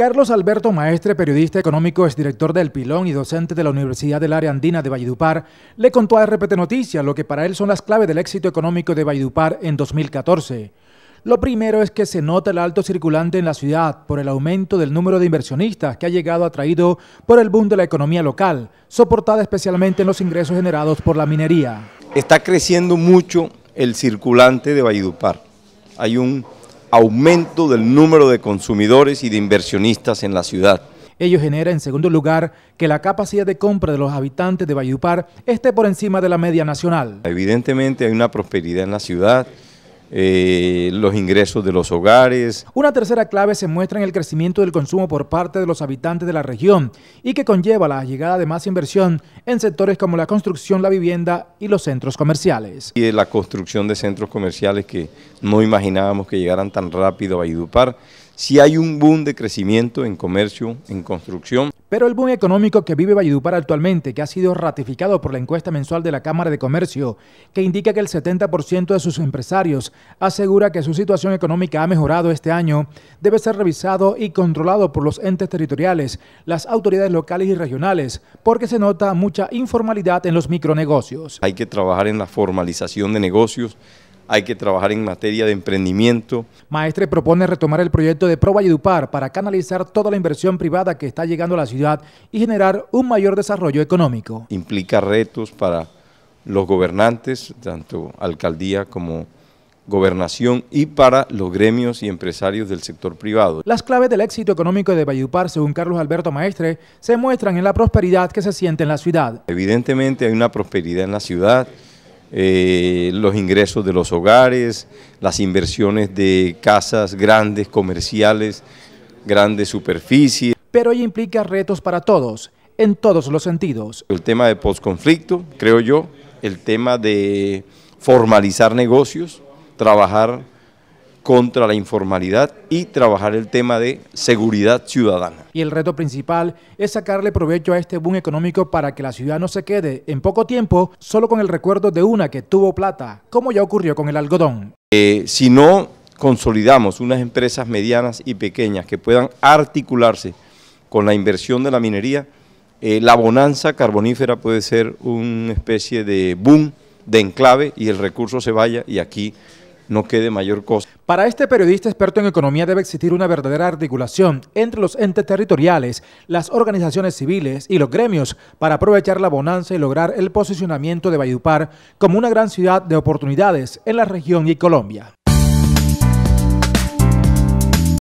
Carlos Alberto Maestre, periodista económico, exdirector del Pilón y docente de la Universidad del Área Andina de Valledupar, le contó a RPT Noticias lo que para él son las claves del éxito económico de Valledupar en 2014. Lo primero es que se nota el alto circulante en la ciudad por el aumento del número de inversionistas que ha llegado atraído por el boom de la economía local, soportada especialmente en los ingresos generados por la minería. Está creciendo mucho el circulante de Valledupar. Hay un aumento del número de consumidores y de inversionistas en la ciudad. Ello genera, en segundo lugar, que la capacidad de compra de los habitantes de Valledupar esté por encima de la media nacional. Evidentemente hay una prosperidad en la ciudad, eh, los ingresos de los hogares. Una tercera clave se muestra en el crecimiento del consumo por parte de los habitantes de la región y que conlleva la llegada de más inversión en sectores como la construcción, la vivienda y los centros comerciales. Y la construcción de centros comerciales que no imaginábamos que llegaran tan rápido a Idupar. Si hay un boom de crecimiento en comercio, en construcción. Pero el boom económico que vive Valledupar actualmente, que ha sido ratificado por la encuesta mensual de la Cámara de Comercio, que indica que el 70% de sus empresarios asegura que su situación económica ha mejorado este año, debe ser revisado y controlado por los entes territoriales, las autoridades locales y regionales, porque se nota mucha informalidad en los micronegocios. Hay que trabajar en la formalización de negocios hay que trabajar en materia de emprendimiento. Maestre propone retomar el proyecto de Pro Valledupar para canalizar toda la inversión privada que está llegando a la ciudad y generar un mayor desarrollo económico. Implica retos para los gobernantes, tanto alcaldía como gobernación y para los gremios y empresarios del sector privado. Las claves del éxito económico de Valledupar, según Carlos Alberto Maestre, se muestran en la prosperidad que se siente en la ciudad. Evidentemente hay una prosperidad en la ciudad, eh, los ingresos de los hogares, las inversiones de casas grandes, comerciales, grandes superficies. Pero ello implica retos para todos, en todos los sentidos. El tema de post-conflicto, creo yo, el tema de formalizar negocios, trabajar contra la informalidad y trabajar el tema de seguridad ciudadana. Y el reto principal es sacarle provecho a este boom económico para que la ciudad no se quede en poco tiempo solo con el recuerdo de una que tuvo plata, como ya ocurrió con el algodón. Eh, si no consolidamos unas empresas medianas y pequeñas que puedan articularse con la inversión de la minería, eh, la bonanza carbonífera puede ser una especie de boom, de enclave y el recurso se vaya y aquí no quede mayor cosa. Para este periodista experto en economía debe existir una verdadera articulación entre los entes territoriales, las organizaciones civiles y los gremios para aprovechar la bonanza y lograr el posicionamiento de Valledupar como una gran ciudad de oportunidades en la región y Colombia.